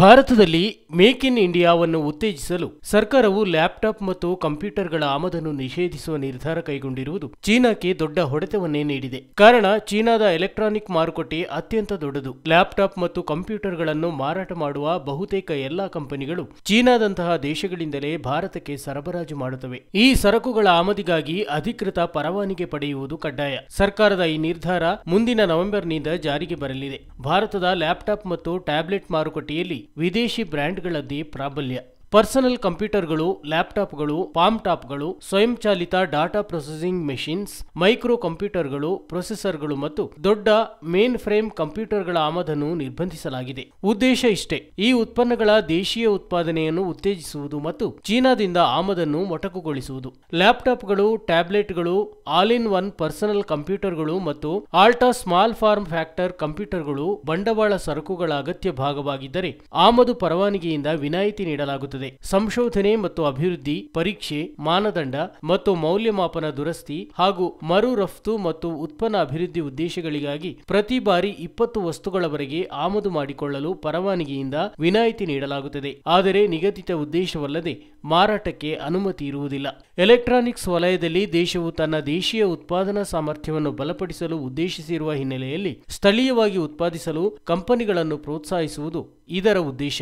ಭಾರತದಲ್ಲಿ make in ಇಂಡಿಯಾವನ್ನು ಉತ್ತೇಜಿಸಲು ಸರ್ಕಾರವು ಲ್ಯಾಪ್ಟಾಪ್ ಮತ್ತು ಕಂಪ್ಯೂಟರ್ಗಳ ಆಮದನ್ನು ನಿಷೇಧಿಸುವ ನಿರ್ಧಾರ ಕೈಗೊಂಡಿರುವುದು ಚೀನಾಕ್ಕೆ ದೊಡ್ಡ ಹೊಡೆತವನ್ನೇ ನೀಡಿದೆ ಕಾರಣ ಚೀನಾದ ಎಲೆಕ್ಟ್ರಾನಿಕ್ ಮಾರುಕಟ್ಟೆ ಅತ್ಯಂತ ದೊಡ್ಡದು ಲ್ಯಾಪ್ಟಾಪ್ ಮತ್ತು ಕಂಪ್ಯೂಟರ್ಗಳನ್ನು ಮಾರಾಟ ಮಾಡುವ ಬಹುತೇಕ ಎಲ್ಲಾ ಕಂಪನಿಗಳು ಚೀನಾದಂತಹ ದೇಶಗಳಿಂದಲೇ ಭಾರತಕ್ಕೆ ಸರಬರಾಜು ಮಾಡುತ್ತವೆ ಈ ಸರಕುಗಳ ಆಮದಿಗಾಗಿ ಅಧಿಕೃತ ಪರವಾನಿಗೆ ಪಡೆಯುವುದು ಕಡ್ಡಾಯ ಸರ್ಕಾರದ ಈ ನಿರ್ಧಾರ ಮುಂದಿನ ನವೆಂಬರ್ನಿಂದ ಜಾರಿಗೆ ಬರಲಿದೆ ಭಾರತದ ಲ್ಯಾಪ್ಟಾಪ್ ಮತ್ತು ಟ್ಯಾಬ್ಲೆಟ್ ಮಾರುಕಟ್ಟೆಯಲ್ಲಿ ವಿದೇಶಿ ಬ್ರ್ಯಾಂಡ್ಗಳಲ್ಲಿ ಪ್ರಾಬಲ್ಯ ಪರ್ಸನಲ್ ಕಂಪ್ಯೂಟರ್ಗಳು ಲ್ಯಾಪ್ಟಾಪ್ಗಳು ಪಾಮ್ ಟಾಪ್ಗಳು ಸ್ವಯಂಚಾಲಿತ ಡಾಟಾ ಪ್ರೊಸೆಸಿಂಗ್ ಮೆಷಿನ್ಸ್ ಮೈಕ್ರೋ ಕಂಪ್ಯೂಟರ್ಗಳು ಪ್ರೊಸೆಸರ್ಗಳು ಮತ್ತು ದೊಡ್ಡ ಮೇನ್ ಫ್ರೇಮ್ ಕಂಪ್ಯೂಟರ್ಗಳ ಆಮದನ್ನು ನಿರ್ಬಂಧಿಸಲಾಗಿದೆ ಉದ್ದೇಶ ಇಷ್ಟೇ ಈ ಉತ್ಪನ್ನಗಳ ದೇಶೀಯ ಉತ್ಪಾದನೆಯನ್ನು ಉತ್ತೇಜಿಸುವುದು ಮತ್ತು ಚೀನಾದಿಂದ ಆಮದನ್ನು ಮೊಟಕುಗೊಳಿಸುವುದು ಲ್ಯಾಪ್ಟಾಪ್ಗಳು ಟ್ಯಾಬ್ಲೆಟ್ಗಳು ಆಲ್ ಇನ್ ಒನ್ ಪರ್ಸನಲ್ ಕಂಪ್ಯೂಟರ್ಗಳು ಮತ್ತು ಆಲ್ಟಾ ಸ್ಮಾಲ್ ಫಾರ್ಮ್ ಫ್ಯಾಕ್ಟರ್ ಕಂಪ್ಯೂಟರ್ಗಳು ಬಂಡವಾಳ ಸರಕುಗಳ ಅಗತ್ಯ ಭಾಗವಾಗಿದ್ದರೆ ಆಮದು ಪರವಾನಗಿಯಿಂದ ವಿನಾಯಿತಿ ನೀಡಲಾಗುತ್ತದೆ ಮಾಡುತ್ತದೆ ಸಂಶೋಧನೆ ಮತ್ತು ಅಭಿವೃದ್ಧಿ ಪರೀಕ್ಷೆ ಮಾನದಂಡ ಮತ್ತು ಮೌಲ್ಯಮಾಪನ ದುರಸ್ತಿ ಹಾಗೂ ಮರು ರಫ್ತು ಮತ್ತು ಉತ್ಪನ್ನ ಅಭಿವೃದ್ಧಿ ಉದ್ದೇಶಗಳಿಗಾಗಿ ಪ್ರತಿ ಬಾರಿ ಇಪ್ಪತ್ತು ವಸ್ತುಗಳವರೆಗೆ ಆಮದು ಮಾಡಿಕೊಳ್ಳಲು ಪರವಾನಗಿಯಿಂದ ವಿನಾಯಿತಿ ನೀಡಲಾಗುತ್ತದೆ ಆದರೆ ನಿಗದಿತ ಉದ್ದೇಶವಲ್ಲದೆ ಮಾರಾಟಕ್ಕೆ ಅನುಮತಿ ಇರುವುದಿಲ್ಲ ಎಲೆಕ್ಟ್ರಾನಿಕ್ಸ್ ವಲಯದಲ್ಲಿ ದೇಶವು ತನ್ನ ದೇಶೀಯ ಉತ್ಪಾದನಾ ಸಾಮರ್ಥ್ಯವನ್ನು ಬಲಪಡಿಸಲು ಉದ್ದೇಶಿಸಿರುವ ಹಿನ್ನೆಲೆಯಲ್ಲಿ ಸ್ಥಳೀಯವಾಗಿ ಉತ್ಪಾದಿಸಲು ಕಂಪನಿಗಳನ್ನು ಪ್ರೋತ್ಸಾಹಿಸುವುದು ಇದರ ಉದ್ದೇಶ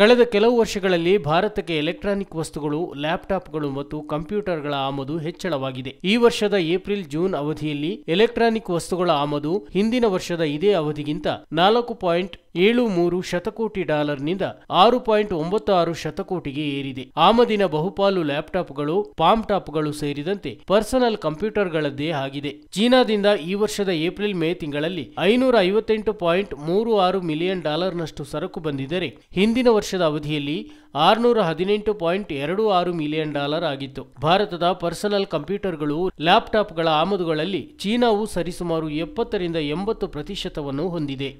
ಕಳೆದ ಕೆಲವು ವರ್ಷಗಳಲ್ಲಿ ಭಾರತಕ್ಕೆ ಎಲೆಕ್ಟ್ರಾನಿಕ್ ವಸ್ತುಗಳು ಲ್ಯಾಪ್ಟಾಪ್ಗಳು ಮತ್ತು ಕಂಪ್ಯೂಟರ್ಗಳ ಆಮದು ಹೆಚ್ಚಳವಾಗಿದೆ ಈ ವರ್ಷದ ಏಪ್ರಿಲ್ ಜೂನ್ ಅವಧಿಯಲ್ಲಿ ಎಲೆಕ್ಟ್ರಾನಿಕ್ ವಸ್ತುಗಳ ಆಮದು ಹಿಂದಿನ ವರ್ಷದ ಇದೇ ಅವಧಿಗಿಂತ ನಾಲ್ಕು ಪಾಯಿಂಟ್ ಏಳು ಮೂರು ಶತಕೋಟಿ ಡಾಲರ್ನಿಂದ ಆರು ಪಾಯಿಂಟ್ ಒಂಬತ್ತು ಆರು ಶತಕೋಟಿಗೆ ಏರಿದೆ ಆಮದಿನ ಬಹುಪಾಲು ಲ್ಯಾಪ್ಟಾಪ್ಗಳು ಪಾಮ್ ಸೇರಿದಂತೆ ಪರ್ಸನಲ್ ಕಂಪ್ಯೂಟರ್ಗಳದ್ದೇ ಆಗಿದೆ ಚೀನಾದಿಂದ ಈ ವರ್ಷದ ಏಪ್ರಿಲ್ ಮೇ ತಿಂಗಳಲ್ಲಿ ಐನೂರ ಐವತ್ತೆಂಟು ಪಾಯಿಂಟ್ ಮೂರು ಆರು ಮಿಲಿಯನ್ ಡಾಲರ್ನಷ್ಟು ಸರಕು ಬಂದಿದ್ದರೆ ಹಿಂದಿನ ವರ್ಷದ ಅವಧಿಯಲ್ಲಿ ಆರುನೂರ ಹದಿನೆಂಟು ಪಾಯಿಂಟ್ ಎರಡು ಆರು ಮಿಲಿಯನ್ ಡಾಲರ್ ಆಗಿತ್ತು ಭಾರತದ ಪರ್ಸನಲ್ ಕಂಪ್ಯೂಟರ್ಗಳು ಲ್ಯಾಪ್ಟಾಪ್ಗಳ ಆಮದುಗಳಲ್ಲಿ ಚೀನಾವು ಸರಿಸುಮಾರು ಎಪ್ಪತ್ತರಿಂದ ಎಂಬತ್ತು ಪ್ರತಿಶತವನ್ನು ಹೊಂದಿದೆ